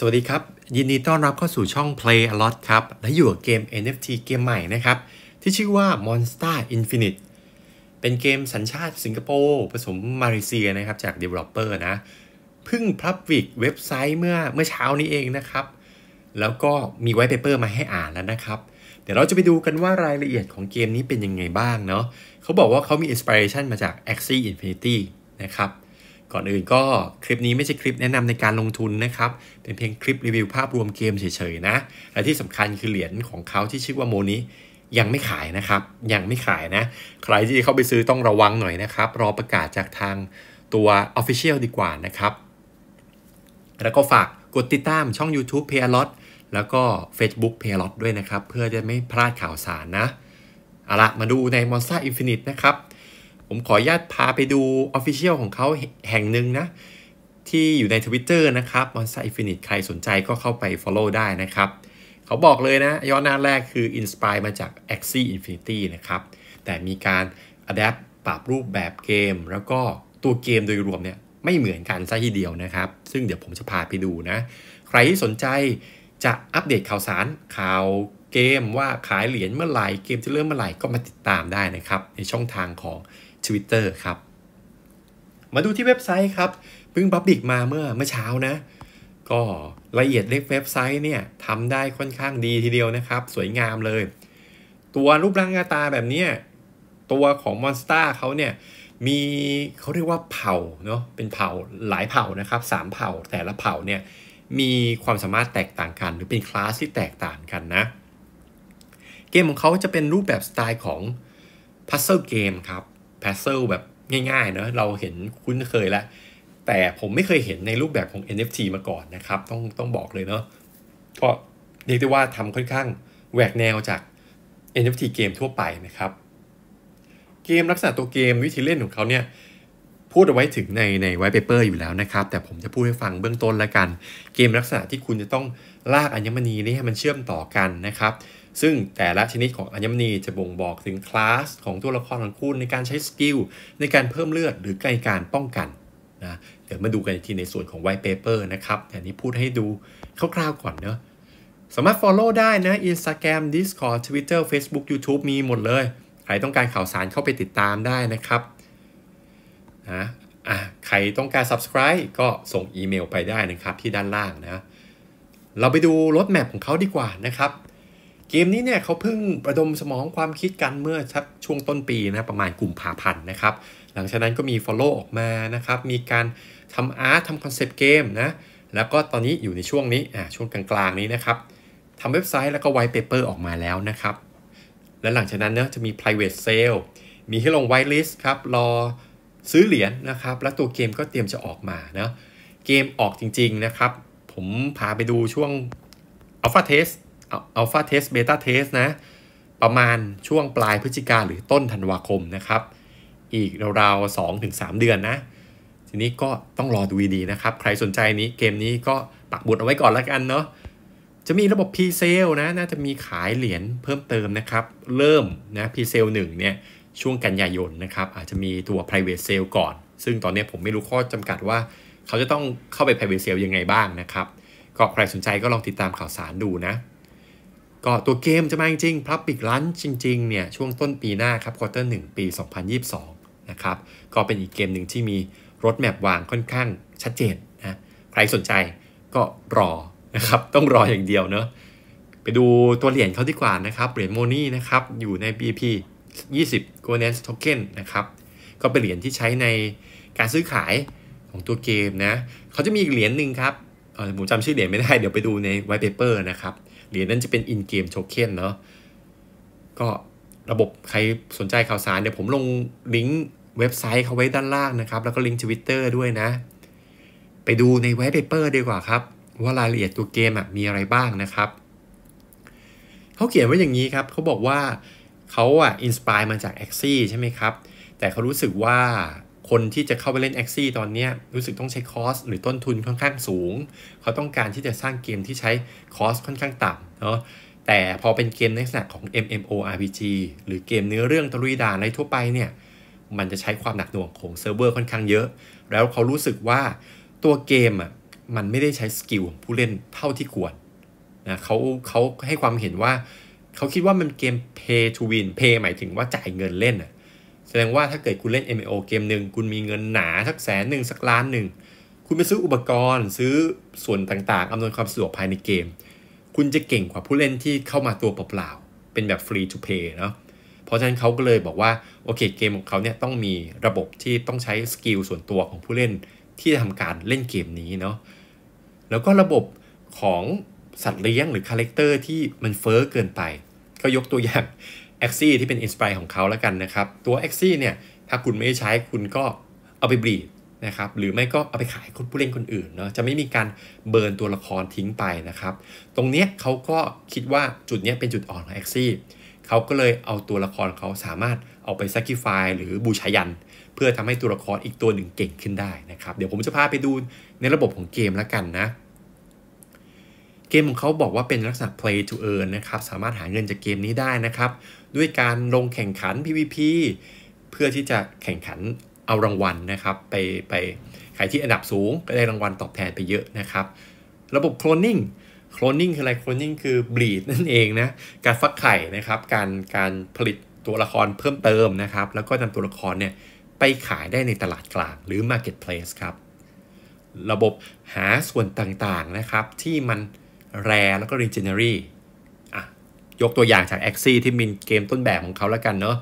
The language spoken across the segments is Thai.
สวัสดีครับ ยินดีต้อนรับเข้าสู่ช่อง Play a lot ครับ และอยู่กับเกม NFT เกมใหม่นะครับที่ชื่อว่า Monster Infinite เป็นเกมสัญชาติสิงคโปร์ ผสมมาเลเซียนะครับจาก Developer นะพึ่งพับวิกเว็บไซต์เมื่อเมื่อเช้านี้เองนะครับ แล้วก็มีไวท์เปเปอร์มาให้อ่านแล้วนะครับ เดี๋ยวเราจะไปดูกันว่ารายละเอียดของเกมนี้เป็นยังไงบ้างเนาะเขาบอกว่าเขามี inspiration มาจาก Axie Infinity นะครับก่อนอื่นก็คลิปนี้ไม่ใช่คลิปแนะนำในการลงทุนนะครับ เป็นเพียงคลิปรีวิวภาพรวมเกมเฉยๆนะและที่สำคัญคือเหรียญของเขาที่ชื่อว่าโมนี้ ยังไม่ขายนะครับ ยังไม่ขายนะ ใครที่เข้าไปซื้อต้องระวังหน่อยนะครับ รอประกาศจากทางตัว Official ดีกว่านะครับ แล้วก็ฝากกดติดตามช่อง YouTube p a y l o t แล้วก็ Facebook p a y l o t ด้วยนะครับ เพื่อจะไม่พลาดข่าวสารนะ เอาละมาดูใน Monster i n f i n ิ t e นะครับผมขออนุญาตพาไปดูออฟฟิเชียลของเขาแห่งหนึ่งนะที่อยู่ใน Twitter นะครับ Monster Infinite ใครสนใจก็เข้าไป Follow ได้นะครับ เขาบอกเลยนะ ย้อนหน้าแรกคือ Inspire มาจาก Axie Infinity นะครับ แต่มีการ Adapt ปรับรูปแบบเกม แล้วก็ตัวเกมโดยรวมเนี่ยไม่เหมือนกันซะทีเดียวนะครับ ซึ่งเดี๋ยวผมจะพาไปดูนะ ใครที่สนใจจะอัปเดตข่าวสารข่าวเกมว่าขายเหรียญเมื่อไหร่ เกม จะเริ่มเมื่อไหร่ก็มาติดตามได้นะครับในช่องทางของ Twitter ครับ มาดูที่เว็บไซต์ครับเพิ่งบับบิกมาเมื่อเมื่อเช้านะ ก็ละเอียดเล็กเว็บไซต์เนี่ยทำได้ค่อนข้างดีทีเดียวนะครับ สวยงามเลย ตัวรูปร่างหน้าตาแบบนี้ ตัวของมอนสเตอร์เขาเนี่ยมีเขาเรียกว่าเผ่าเนาะเป็นเผ่าหลายเผ่านะครับสามเผ่าแต่ละเผ่าเนี่ยมีความสามารถแตกต่างกัน หรือเป็นคลาสที่แตกต่างกันนะเกมของเขาจะเป็นรูปแบบสไตล์ของพัซเซิลเกมครับพซเซิลแบบง่ายๆเนะเราเห็นคุ้นเคยแล้ว แต่ผมไม่เคยเห็นในรูปแบบของ NFT มาก่อนนะครับ ต้องต้องบอกเลยเนาะก็เรียกได้ว่าทำค่อนข้างแหวกแนวจาก NFT เกมทั่วไปนะครับ เกมลักษณะตัวเกมวิธีเล่นของเขาเนี่ย พูดเอาไว้ถึงในในไวท์เปเปอร์อยู่แล้วนะครับ แต่ผมจะพูดให้ฟังเบื้องต้นละกัน เกมลักษณะที่คุณจะต้องลากอัญมณีนี่ให้มันเชื่อมต่อกันนะครับซึ่งแต่ละชนิดของอัญมณีจะบ่งบอกถึงคลาสของตัวละครของคุณในการใช้สกิลในการเพิ่มเลือดหรือในการป้องกันนะเดี๋ยวมาดูกันีทีในส่วนของไวท์เพเปอร์นะครับแต่นี้พูดให้ดูคร่าวๆก่อนเนาะสามารถ Follow ได้นะ Instagram Discord Twitter Facebook YouTube มีหมดเลย ใครต้องการข่าวสารเข้าไปติดตามได้นะครับนะอ่ะใครต้องการ subscribe ก็ส่งอีเมลไปได้นะครับที่ด้านล่างนะเราไปดูรถแมพของเขาดีกว่านะครับเกมนี้เนี่ยเขาเพิ่งประดมสมองความคิดกันเมื่อชักช่วงต้นปีนะประมาณกลุ่มภาพันธ์นะครับหลังจากนั้นก็มี Follow ออกมานะครับมีการทำอาร์ตทำคอนเซปต์เกมนะแล้วก็ตอนนี้อยู่ในช่วงนี้อ่าช่วงกลางๆนี้นะครับทำเว็บไซต์แล้วก็ไวท์เปเปอร์ออกมาแล้วนะครับและหลังจากนั้นเนี่ยจะมี private sale มีให้ลงไวท์ลิสต์ครับรอซื้อเหรียญนนะครับและตัวเกมก็เตรียมจะออกมานะเกมออกจริงๆนะครับผมพาไปดูช่วง alpha test อัลฟาเทส เบต้าเทสนะ ประมาณช่วงปลายพฤศจิกาหรือต้นธันวาคมนะครับ อีกราวๆสองถึงสามเดือนนะ ทีนี้ก็ต้องรอดูดีนะครับ ใครสนใจนี้เกมนี้ก็ปักบุรเอาไว้ก่อนแล้วกันเนาะ จะมีระบบ p ีเซลนะน่าจะมีขายเหรียญเพิ่มเติมนะครับ เริ่มนะลหนึ่งเนี่ย ช่วงกันยายนนะครับ อาจจะมีตัว private sale ก่อน ซึ่งตอนนี้ผมไม่รู้ข้อจำกัดว่าเขาจะต้องเข้าไป private sale ยังไงบ้างนะครับ ก็ใครสนใจก็ลองติดตามข่าวสารดูนะก็ตัวเกมจะมาจริงๆพับปิกลันจริง ๆเนี่ยช่วงต้นปีหน้าครับควอเตอร์หปี 2022นะครับก็เป็นอีกเกมหนึ่งที่มีรถแมพวางค่อนข้างชัดเจนนะใครสนใจก็รอนะครับต้องรออย่างเดียวเนอะไปดูตัวเหรียญเขาดีกว่านะครับเหรียญโมนี่นะครับอยู่ใน BP 20 Governance Token นะครับก็เป็นเหรียญที่ใช้ในการซื้อขายของตัวเกมนะเขาจะมีอีกเหรียญหนึ่งครับผมจำชื่อเหรียญไม่ได้เดี๋ยวไปดูในไวท์เปเปอร์นะครับหรียญนั่นจะเป็นอินเกมโชเค็นเนาะก็ระบบใครสนใจข่าวสารเดี๋ยวผมลงลิงก์เว็บไซต์เขาไว้ด้านล่างนะครับ แล้วก็ลิงก์ทวิตเตอร์ด้วยนะ ไปดูในไวท์เปเปอร์ดีกว่าครับ ว่ารายละเอียดตัวเกมอ่ะมีอะไรบ้างนะครับ เขาเขียนไว้อย่างนี้ครับเขาบอกว่าเขาอ่ะอินสปายมาจาก็กซี่ใช่ไหมครับ แต่เขารู้สึกว่าคนที่จะเข้าไปเล่นแอคซี่ตอนนี้รู้สึกต้องใช้คอสหรือต้นทุนค่อนข้างสูง เขาต้องการที่จะสร้างเกมที่ใช้คอสค่อนข้างต่ำเนาะแต่พอเป็นเกมในลักษณะของ MMORPG หรือเกมเนื้อเรื่องตรุยด่านทั่วไปเนี่ยมันจะใช้ความหนักหน่วงของเซิร์ฟเวอร์ค่อนข้างเยอะแล้วเขารู้สึกว่าตัวเกมอ่ะมันไม่ได้ใช้สกิลของผู้เล่นเท่าที่ควรนะเขาเขาให้ความเห็นว่า เขาคิดว่ามันเกม pay to win pay หมายถึงว่าจ่ายเงินเล่นอ่ะแสดงว่าถ้าเกิดคุณเล่น m อ o เกมหนึ่งคุณมีเงินหนาสักแสนหนึ่งสักล้านหนึ่งคุณไปซื้ออุปกรณ์ซื้อส่วนต่างๆ อำนวยความสะดวกภายในเกม คุณจะเก่งกว่าผู้เล่นที่เข้ามาตัวเปล่าๆ เป็นแบบฟรีทูเพย์เนาะเพราะฉะนั้นเขาก็เลยบอกว่า โอเคเกมของเขาเนี่ยต้องมีระบบที่ต้องใช้สกิลส่วนตัวของผู้เล่นที่จะทำการเล่นเกมนี้เนาะแล้วก็ระบบของสัตว์เลี้ยงหรือคาแรคเตอร์ที่มันเฟอ้อเกินไป ก็ยกตัวอย่าง a x i ที่เป็นอินสปายของเขาแล้วกันนะครับ ตัว a x i เนี่ยถ้าคุณไม่ใช้คุณก็เอาไปบีดนะครับ หรือไม่ก็เอาไปขายคนผู้เล่นคนอื่นเนาะจะไม่มีการเบิร์นตัวละครทิ้งไปนะครับ ตรงเนี้ยเขาก็คิดว่าจุดเนี้ยเป็นจุดอ่อนของ a x i เขาก็เลยเอาตัวละครเขาสามารถเอาไปซักคิฟายหรือบูชายัน เพื่อทำให้ตัวละครอีกตัวหนึ่งเก่งขึ้นได้นะครับเดี๋ยวผมจะพาไปดูในระบบของเกมแล้วกันนะมของเขาบอกว่าเป็นลักษณะ play to earn นะครับ สามารถหาเงินจากเกมนี้ได้นะครับ ด้วยการลงแข่งขัน PVP เพื่อที่จะแข่งขันเอารางวัลนะครับ ไปไปใครที่อันดับสูงก็ได้รางวัลตอบแทนไปเยอะนะครับ ระบบโคลนนิ่งโคลนนิ่งคืออะไรโคลนนิ่งคือบลีดนั่นเองนะ การฟักไข่นะครับ การการผลิตตัวละครเพิ่มเติมนะครับ แล้วก็นำตัวละครเนี่ยไปขายได้ในตลาดกลางหรือ marketplace ครับ ระบบหาส่วนต่างๆนะครับที่มัน Rare แล้วก็ r e g e n d a r y อ่ะยกตัวอย่างจาก a x i ที่มีเกมต้นแบบของเขาแล้วกันเนาะ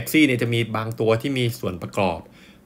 a x i เนี่ยจะมีบางตัวที่มีส่วนประกอบ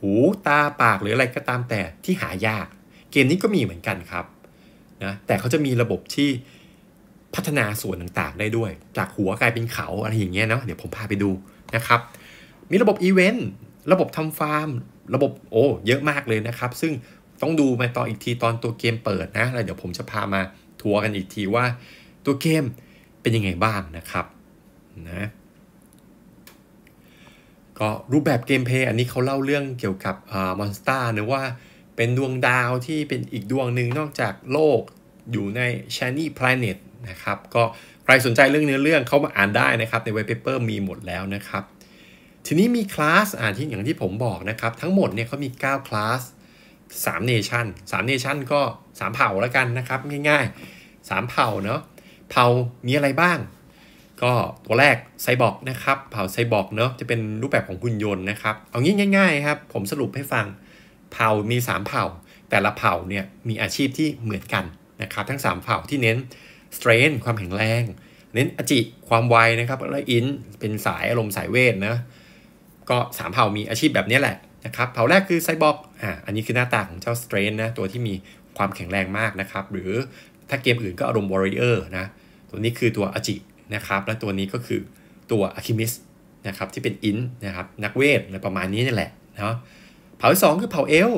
หูตาปากหรืออะไรก็ตามแต่ที่หายาก เกมนี้ก็มีเหมือนกันครับนะแต่เขาจะมีระบบที่พัฒนาส่วนต่างๆได้ด้วย จากหัวกลายเป็นเขา อะไรอย่างเงี้ยเนาะเดี๋ยวผมพาไปดูนะครับมีระบบอีเวนต์ระบบทำฟาร์ม ระบบโอ้เยอะมากเลยนะครับ ซึ่งต้องดูมาต่ออีกทีตอนตัวเกมเปิดนะ แล้วเดี๋ยวผมจะพามาทัวร์กันอีกทีว่า ตัวเกมเป็นยังไงบ้างนะครับนะ ก็รูปแบบเกมเพย์อันนี้เขาเล่าเรื่องเกี่ยวกับมอนสเตอร์นะว่าเป็นดวงดาวที่เป็นอีกดวงหนึ่งนอกจากโลกอยู่ใน Shiny Planet นะครับก็ใครสนใจเรื่องเนื้อเรื่องเขามาอ่านได้นะครับ ในเว็บเปเปอร์มีหมดแล้วนะครับ ทีนี้มีคลาสอ่านที่อย่างที่ผมบอกนะครับทั้งหมดเนี่ยเขามี9คลาส3 nation 3 nation ก็ 3 เผ่าแล้วกันนะครับ ง่าย ๆ 3เผ่าเนาะเผ่ามีอะไรบ้าง ก็ตัวแรกไซบอร์กนะครับเผ่าไซบอร์กเนาะจะเป็นรูปแบบของหุ่นยนต์นะครับ เอางี้ง่ายๆครับผมสรุปให้ฟังเผ่ามี 3เผ่า แต่ละเผ่าเนี่ยมีอาชีพที่เหมือนกันนะครับ ทั้ง 3เผ่าที่เน้นสเตรนท์ความแข็งแรง เน้นอจิความไวนะครับ แลวอินเป็นสาย อารมณ์สายเวทนะก็ 3 เผ่ามีอาชีพแบบนี้แหละนะครับเผ่าแรกคือไซบอร์กอ่าอันนี้คือหน้าตาของเจ้าสเตรนนะตัวที่มีความแข็งแรงมากนะครับหรือถ้าเกมอื่นก็อารมณ์วอริเออร์นะตัวนี้คือตัวอจินะครับและตัวนี้ก็คือตัวอะคิมิสนะครับที่เป็นอินนะครับนักเวทอะไรประมาณนี้นี่แหละเนาะเผ่าที่สองคือเผ่าเอล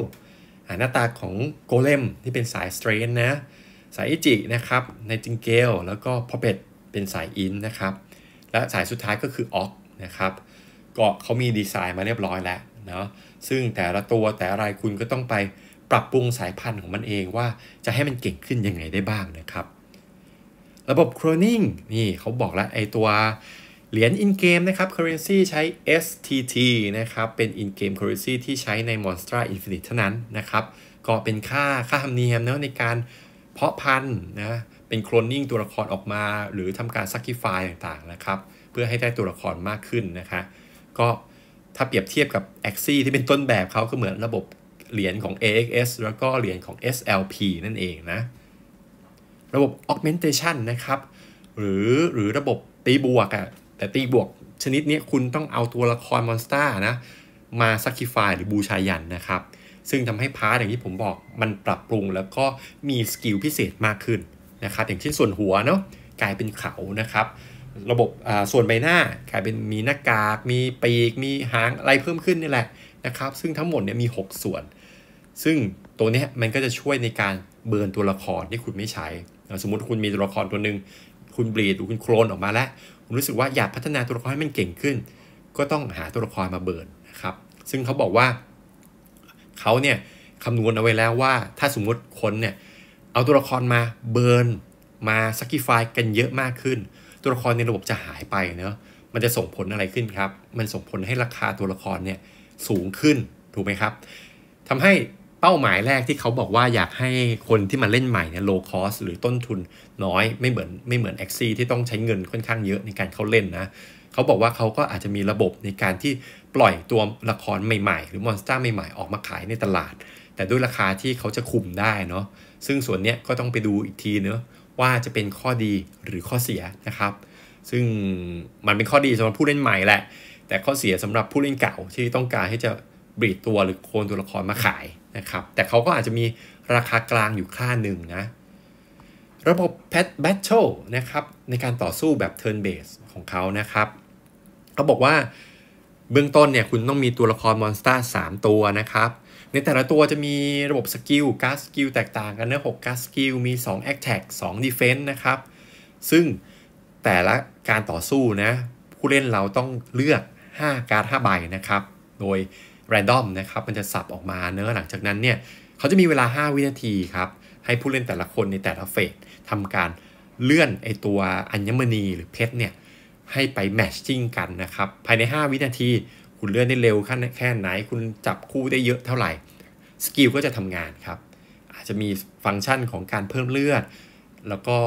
หน้าตาของโกเลมที่เป็นสายสเตรนนะสายอิจินะครับในจิงเกล แล้วก็พอเป็ดเป็นสายอินนะครับและสายสุดท้ายก็คือออกนะครับก็เขามีดีไซน์มาเรียบร้อยแล้วเนาะซึ่งแต่ละตัวแต่รายคุณก็ต้องไปปรับปรุงสายพันธุ์ของมันเองว่าจะให้มันเก่งขึ้นยังไงได้บ้างนะครับ ระบบโครนิงนี่เขาบอกแล้ว ไอตัวเหรียญอินเกมนะครับ currency ใช้ STT นะครับเป็น in g a m ค currency ที่ใช้ใน m o n s t r a Infinite เท่านั้นนะครับ ก็เป็นค่าค่าธรรมเนียมเนาะในการเพาะพันธุ์นะเป็นโครนิงตัวละครออกมาหรือทำการซักคิฟายต่างๆ นะครับ เพื่อให้ได้ตัวละครมากขึ้นนะคะก็ถ้าเปรียบเทียบกับ a x i ซที่เป็นต้นแบบเขาก็เหมือนระบบเหรียญของ AXS แล้วก็เหรียญของ SLP นั่นเองนะ ระบบ augmentation นะครับ หรือหรือระบบตีบวกอะ่ะแต่ตีบวกชนิดนี้คุณต้องเอาตัวละครมอนสเตอร์นะ มาซักคิฟายหรือบูชายันนะครับ ซึ่งทำให้พาร์ทอย่างที่ผมบอกมันปรับปรุงแล้วก็มีสกิลพิเศษมากขึ้นนะครับ อย่างเช่นส่วนหัวเนาะกลายเป็นเขานะครับระบบส่วนใบหน้ากลายเป็นมีหน้ากากมีปีก มีหางอะไรเพิ่มขึ้นนี่แหละนะครับซึ่งทั้งหมดเนี่ยมี 6 ส่วน ซึ่งตัวนี้มันก็จะช่วยในการเบิร์นตัวละครที่คุณไม่ใช้ สมมติคุณมีตัวละครตัวหนึ่งคุณบลีดหรือคุณโคลนออกมาแล้วคุณรู้สึกว่าอยากพัฒนาตัวละครให้มันเก่งขึ้น ก็ต้องหาตัวละครมาเบิร์นนะครับซึ่งเขาบอกว่าเขาเนี่ยคำนวณเอาไว้แล้วว่าถ้าสมมุติคนเนี่ยเอาตัวละครมาเบิร์นมาสักกิฟายกันเยอะมากขึ้นตัวละครในระบบจะหายไปเนอะมันจะส่งผลอะไรขึ้นครับ มันส่งผลให้ราคาตัวละครเนี่ยสูงขึ้น ถูกไหมครับทำให้เป้าหมายแรกที่เขาบอกว่าอยากให้คนที่มาเล่นใหม่เนี่ยโลคอสหรือต้นทุน น้อย ไม่เหมือนไม่เหมือนแอ็กซีที่ต้องใช้เงินค่อนข้างเยอะในการเข้าเล่นนะ เขาบอกว่าเขาก็อาจจะมีระบบในการที่ปล่อยตัวละครใหม่ๆ หรือมอนสเตอร์ใหม่ๆ ออกมาขายในตลาด แต่ด้วยราคาที่เขาจะคุมได้เนาะซึ่งส่วนเนี้ยก็ต้องไปดูอีกทีเนาะว่าจะเป็นข้อดีหรือข้อเสียนะครับ ซึ่งมันเป็นข้อดีสำหรับผู้เล่นใหม่แหละ แต่ข้อเสียสำหรับผู้เล่นเก่า ที่ต้องการให้จะบีดตัวหรือโคลนตัวละครมาขายนะครับ แต่เขาก็อาจจะมีราคากลางอยู่ค่าหนึ่งนะ ระบบแพทแบทเชลนะครับ ในการต่อสู้แบบเทิร์นเบสของเขานะครับเขาบอกว่าเบื้องต้นเนี่ยคุณต้องมีตัวละครมอนสเตอร์3ตัวนะครับในแต่ละตัวจะมีระบบสกิล การ์ดสกิลแตกต่างกันนะหกการ์ดสกิล มี2 a t t a c k 2 Defense นะครับ ซึ่งแต่ละการต่อสู้นะผู้เล่นเราต้องเลือก 5 การ์ด5ใบนะครับ โดย Random นะครับมันจะสับออกมาเนื้อหลังจากนั้นเนี่ยเขาจะมีเวลา 5 วินาทีครับ ให้ผู้เล่นแต่ละคนในแต่ละเฟสทำการเลื่อนไอตัวอัญมณีหรือเพชรเนี่ยให้ไปแมทชิ่งกันนะครับภายใน 5 วินาทีคุณเลื่อนได้เร็วแค่ไหน คุณจับคู่ได้เยอะเท่าไหร่ สกิลก็จะทำงานครับ อาจจะมีฟังก์ชันของการเพิ่มเลือด แล้วก็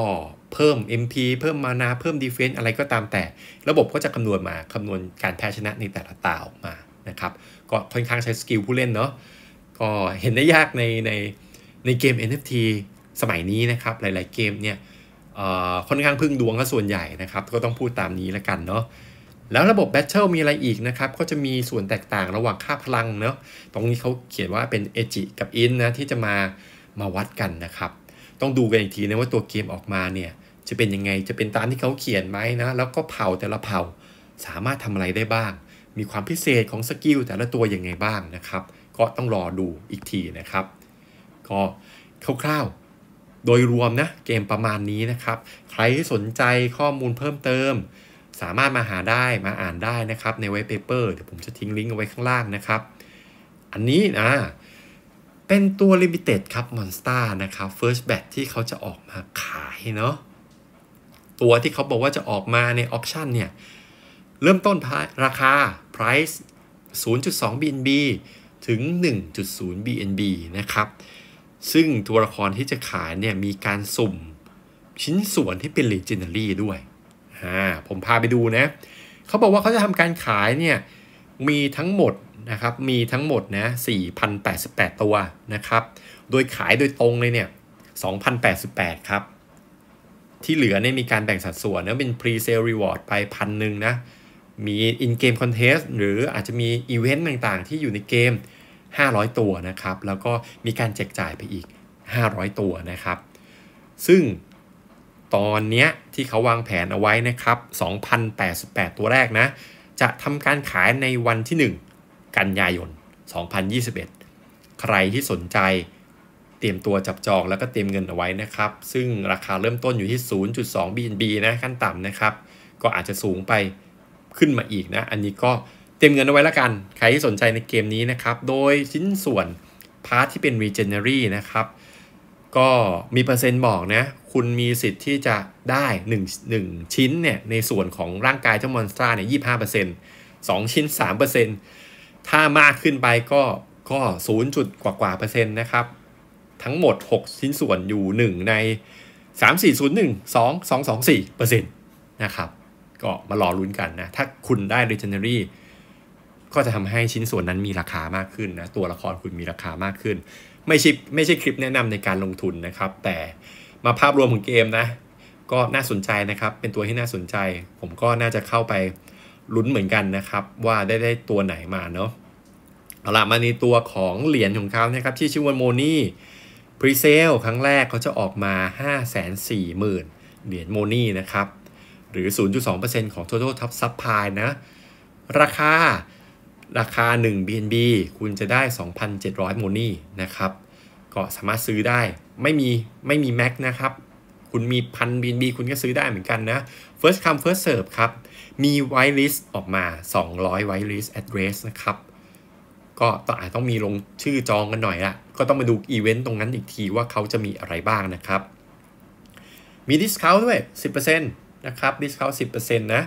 เพิ่ม MP เพิ่มมานาเพิ่มดีเฟนต์อะไรก็ตามแต่ ระบบก็จะคำนวณมา คำนวณการแพ้ชนะในแต่ละตาออกมา นะครับ ก็ค่อนข้างใช้สกิลผู้เล่นเนาะ ก็เห็นได้ยากในในในเกม NFT สมัยนี้นะครับ หลายๆเกมเนี่ย ค่อนข้างพึ่งดวงก็ส่วนใหญ่นะครับ ก็ต้องพูดตามนี้แล้วกันเนาะแล้วระบบ Battle มีอะไรอีกนะครับก็จะมีส่วนแตกต่างระหว่างค่าพลังเนาะตรงนี้เขาเขียนว่าเป็นเอจิกับอินนะที่จะมามาวัดกันนะครับต้องดูกันอีกทีนะว่าตัวเกมออกมาเนี่ยจะเป็นยังไงจะเป็นตามที่เขาเขียนไหมนะแล้วก็เผ่าแต่ละเผ่า สามารถทำอะไรได้บ้าง มีความพิเศษของสกิลแต่ละตัวยังไงบ้างนะครับ ก็ต้องรอดูอีกทีนะครับ ก็คร่าวๆโดยรวมนะเกมประมาณนี้นะครับใครสนใจข้อมูลเพิ่มเติมสามารถมาหาได้มาอ่านได้นะครับ ในเว็บเปเปอร์เดี๋ยวผมจะทิ้งลิงก์เอาไว้ข้างล่างนะครับ อันนี้นะ เป็นตัวลิมิเต็ดครับมอนสเตอร์นะครับฟิร์สแบ t ที่เขาจะออกมาขายเนาะตัวที่เขาบอกว่าจะออกมาในออปชันเนี่ย เริ่มต้นราคา price 0.2 BNB ถึง 1.0 BNB นะครับ ซึ่งตัวละครที่จะขายเนี่ยมีการสุ่มชิ้นส่วนที่เป็น Legendary ด้วย่าผมพาไปดูนะ เขาบอกว่าเขาจะทำการขายเนี่ยมีทั้งหมดนะครับมีทั้งหมดนะ4,088 ตัวนะครับ โดยขายโดยตรงเลยเนี่ย2,088 ครับ ที่เหลือเนี่ยมีการแบ่งสัดส่วนนะเป็น pre-sale reward ไปพันหนึ่งนะ มี in-game contest หรืออาจจะมีอีเวนต์ต่างๆ ที่อยู่ในเกม 500 ตัวนะครับ แล้วก็มีการแจกจ่ายไปอีก 500 ตัวนะครับ ซึ่งตอนนี้ที่เขาวางแผนเอาไว้นะครับ2,088ตัวแรกนะ จะทำการขายในวันที่ 1 กันยายน 2021 ใครที่สนใจเตรียมตัวจับจอง แล้วก็เตรียมเงินเอาไว้นะครับ ซึ่งราคาเริ่มต้นอยู่ที่ 0.2 BNB นะขั้นต่ำนะครับ ก็อาจจะสูงไปขึ้นมาอีกนะ อันนี้ก็เตรียมเงินเอาไว้ละกัน ใครที่สนใจในเกมนี้นะครับ โดยชิ้นส่วนพาร์ทที่เป็น Regenery นะครับ ก็มีเปอร์เซ็นต์บอกนะคุณมีสิทธิ์ที่จะได้1 1ชิ้นเนี่ยในส่วนของร่างกายเจ้ามอนสตาร์เนี่ยยี่ห้าเปอร์เซ็นต์สองชิ้นสามเปอร์เซ็นต์ถ้ามากขึ้นไปก็ก็ศูนย์จุดกว่ากว่าเปอร์เซ็นต์นะครับ ทั้งหมด 6 ชิ้นส่วนอยู่ 1 ใน 3 4 0 1 2 2 2 4เปอร์เซ็นต์นะครับก็มารอรุ้นกันนะ ถ้าคุณได้ r e g e n e r y ก็จะทำให้ชิ้นส่วนนั้นมีราคามากขึ้นนะ ตัวละครคุณมีราคามากขึ้น ไม่ใช่ไม่ใช่คลิปแนะนำในการลงทุนนะครับ แต่มาภาพรวมของเกมนะก็น่าสนใจนะครับ เป็นตัวที่น่าสนใจ ผมก็น่าจะเข้าไปลุ้นเหมือนกันนะครับ ว่าได้ได้ตัวไหนมาเนาะเอาละมาในตัวของเหรียญของเขานะครับที่ชื่อว่าโมนี่พรีเซลครั้งแรกเขาจะออกมา 540,000 เหรียญโมนี่นะครับ หรือ 0.2%ของ total top supply นะราคาราคา 1 BNB คุณจะได้ 2,700โมนี่นะครับ ก็สามารถซื้อได้ไม่มีไม่มีแม็กนะครับ คุณมีพันบีนบีคุณก็ซื้อได้เหมือนกันนะ first come first serve ครับ มีไว i t e list ออกมา 200ไว i t e list address นะครับ ก็ต้องอาจต้องมีลงชื่อจองกันหน่อยละ ก็ต้องมาดูอีเวนต์ตรงนั้นอีกทีว่าเขาจะมีอะไรบ้างนะครับ มีดิสคาวด้วย 10%นะครับดิสคาว10%นะ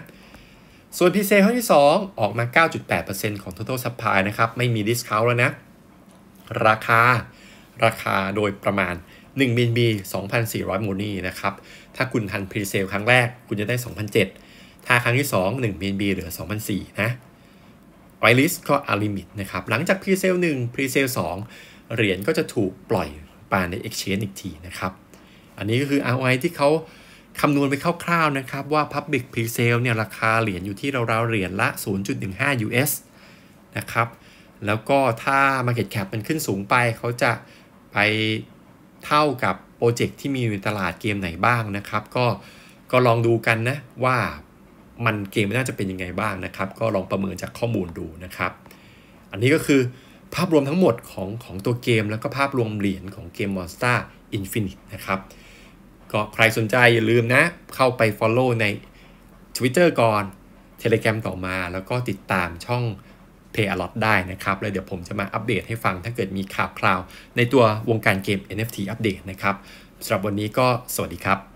ส่วนพิเศษข้อที่ 2 ออกมา 9.8%ของ total supply นะครับ ไม่มีดิสคาวด์แล้วนะ ราคาราคาโดยประมาณ1 BNB 2,400มูนี่นะครับ ถ้าคุณทันพรีเซลครั้งแรกคุณจะได้2,007ถ้าครั้งที่ 2 1 BNB เหลือ2,004นะไวลิสก็อาลิมิตนะครับ หลังจากพรีเซล1พรีเซล2เหรียญก็จะถูกปล่อยปาใน Exchange อีกทีนะครับ อันนี้ก็คือ ROI ที่เขาคำนวณไปคร่าวๆนะครับว่า Public Pre-sale เนี่ยราคาเหรียญอยู่ที่ราวๆเหรียญละ 0.15 US นะครับ แล้วก็ถ้า Market Cap มันขึ้นสูงไปเขาจะไปเท่ากับโปรเจกต์ที่มีอยู่ในตลาดเกมไหนบ้างนะครับ ก็ก็ลองดูกันนะว่ามันเกมน่าจะเป็นยังไงบ้างนะครับ ก็ลองประเมินจากข้อมูลดูนะครับ อันนี้ก็คือภาพรวมทั้งหมดของของตัวเกม แล้วก็ภาพรวมเหรียญของเกม Monster Infinite นะครับ ก็ใครสนใจอย่าลืมนะ เข้าไป Follow ใน Twitter ก่อน Telegram ต่อมาแล้วก็ติดตามช่องเทอลอตได้นะครับ แล้วเดี๋ยวผมจะมาอัปเดตให้ฟังถ้าเกิดมีข่าวคราวในตัววงการเกม NFT อัปเดตนะครับสำหรับวันนี้ก็สวัสดีครับ